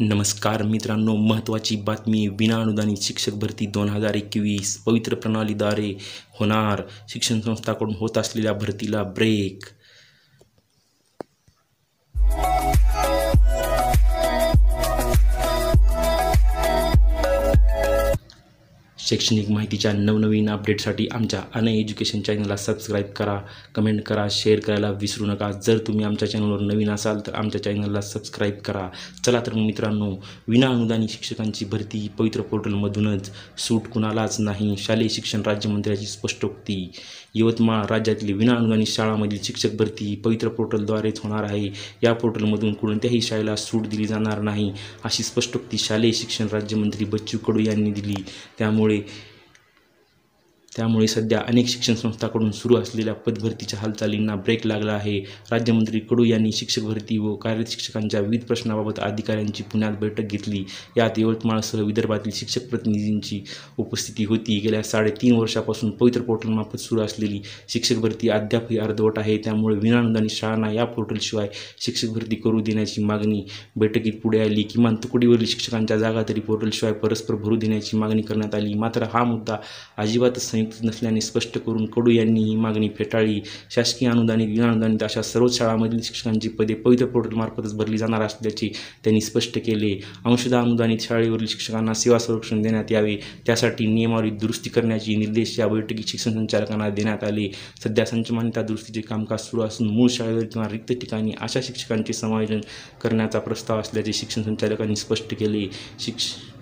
नमस्कार मित्रांनो महत्त्वाची बातमी विनाअनुदानित शिक्षक भरती दोन हजार एकवीस पवित्र प्रणालीद्वारे होणार शिक्षण संस्थाकडून होत असलेल्या भरतीला ब्रेक शैक्षणिक माहितीच्या नवनवीन अपडेटसाठी आमच्या अन एज्युकेशन चॅनलला सबस्क्राईब करा कमेंट करा शेअर करायला विसरू नका जर तुम्ही आमच्या चॅनलवर नवीन असाल तर आमच्या चॅनलला सबस्क्राईब करा चला तर मित्रांनो विना अनुदानी शिक्षकांची भरती पवित्र पोर्टलमधूनच सूट कुणालाच नाही शालेय शिक्षण राज्यमंत्र्याची स्पष्टोक्ती यवतमाळ राज्यातील विनाअनुदानित शाळांमधील शिक्षक भरती पवित्र पोर्टलद्वारेच होणार आहे या पोर्टलमधून कोणत्याही शाळेला सूट दिली जाणार नाही अशी स्पष्टोक्ती शालेय शिक्षण राज्यमंत्री बच्चू कडू यांनी दिली त्यामुळे করে त्यामुळे सध्या अनेक शिक्षण संस्थांकडून सुरू असलेल्या पदभरतीच्या हालचालींना ब्रेक लागला आहे राज्यमंत्री कडू यांनी शिक्षक भरती व कार्यरत शिक्षकांच्या विविध प्रश्नाबाबत अधिकाऱ्यांची पुण्यात बैठक घेतली यात यवतमाळसह विदर्भातील शिक्षक प्रतिनिधींची उपस्थिती होती गेल्या साडेतीन वर्षापासून पवित्र पोर्टलमार्फत सुरू असलेली शिक्षक भरती अद्यापही अर्धवट आहे त्यामुळे विनानुदानी शाळांना या पोर्टलशिवाय शिक्षक भरती करू देण्याची मागणी बैठकीत पुढे आली किमान तुकडीवरील शिक्षकांच्या जागा तरी पोर्टलशिवाय परस्पर भरू देण्याची मागणी करण्यात आली मात्र हा मुद्दा अजिबातच संयुक्त अनुदानित नसल्याने स्पष्ट करून कडू यांनी ही मागणी फेटाळली शासकीय अनुदानित विनाअनुदानित अशा सर्वच शाळांमधील शिक्षकांची पदे पवित्र पोर्टलमार्फतच भरली जाणार असल्याचे त्यांनी स्पष्ट केले अंशदा अनुदानित शाळेवरील शिक्षकांना सेवा संरक्षण देण्यात यावे त्यासाठी नियमावली दुरुस्ती करण्याचे निर्देश या बैठकीत शिक्षण संचालकांना देण्यात आले सध्या संचमान्यता दुरुस्तीचे कामकाज सुरू असून मूळ शाळेवर किंवा रिक्त ठिकाणी अशा शिक्षकांचे समायोजन करण्याचा प्रस्ताव असल्याचे शिक्षण संचालकांनी स्पष्ट केले शिक्ष